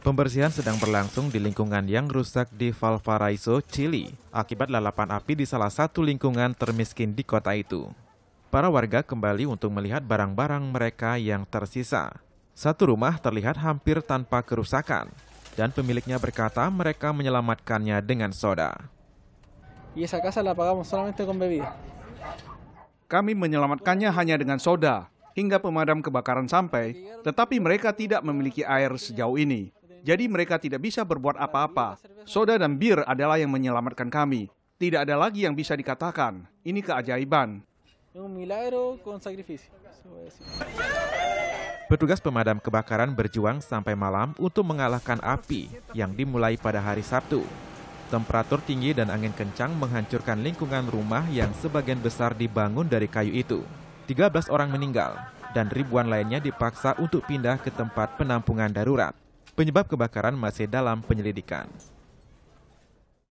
Pembersihan sedang berlangsung di lingkungan yang rusak di Valparaiso, Chile, akibat lalapan api di salah satu lingkungan termiskin di kota itu. Para warga kembali untuk melihat barang-barang mereka yang tersisa. Satu rumah terlihat hampir tanpa kerusakan, dan pemiliknya berkata mereka menyelamatkannya dengan soda. Kami menyelamatkannya hanya dengan soda, hingga pemadam kebakaran sampai, tetapi mereka tidak memiliki air sejauh ini. Jadi mereka tidak bisa berbuat apa-apa. Soda dan bir adalah yang menyelamatkan kami. Tidak ada lagi yang bisa dikatakan. Ini keajaiban. Petugas pemadam kebakaran berjuang sampai malam untuk mengalahkan api yang dimulai pada hari Sabtu. Temperatur tinggi dan angin kencang menghancurkan lingkungan rumah yang sebagian besar dibangun dari kayu itu. 13 orang meninggal dan ribuan lainnya dipaksa untuk pindah ke tempat penampungan darurat. Penyebab kebakaran masih dalam penyelidikan.